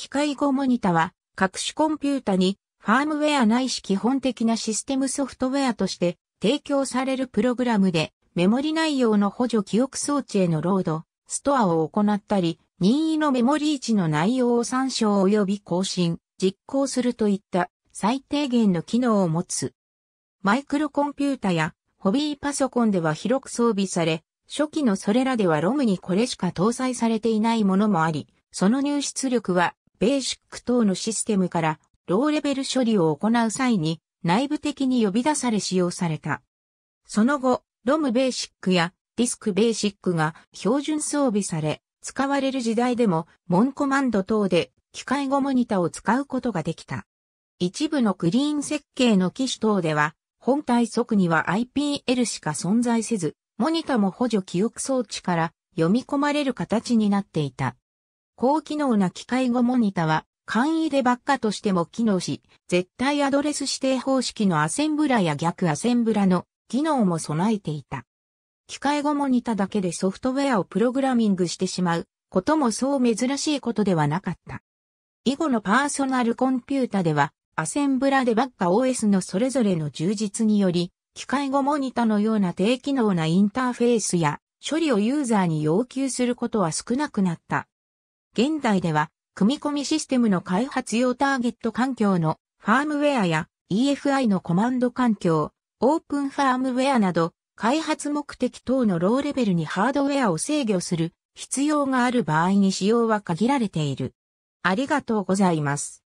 機械語モニタは、各種コンピュータに、ファームウェアないし基本的なシステムソフトウェアとして提供されるプログラムで、メモリ内容の補助記憶装置へのロード、ストアを行ったり、任意のメモリ位置の内容を参照及び更新、実行するといった最低限の機能を持つ。マイクロコンピュータやホビーパソコンでは広く装備され、初期のそれらではロムにこれしか搭載されていないものもあり、その入出力はベーシック等のシステムからローレベル処理を行う際に内部的に呼び出され使用された。その後、ロムベーシックやディスクベーシックが標準装備され、使われる時代でも、モンコマンド等で機械語モニタを使うことができた。一部のクリーン設計の機種等では、本体即には IPL しか存在せず、モニタも補助記憶装置から読み込まれる形になっていた。高機能な機械語モニタは、簡易デバッカとしても機能し、絶対アドレス指定方式のアセンブラや逆アセンブラの機能も備えていた。機械語モニタだけでソフトウェアをプログラミングしてしまうこともそう珍しいことではなかった。以後のパーソナルコンピュータでは、アセンブラデバッカ OS のそれぞれの充実により、機械語モニタのような低機能なインターフェースや処理をユーザーに要求することは少なくなった。現代では、組み込みシステムの開発用ターゲット環境のファームウェアや EFI のコマンド環境、オープンファームウェアなど、開発目的等のローレベルにハードウェアを制御する必要がある場合に使用は限られている。ありがとうございます。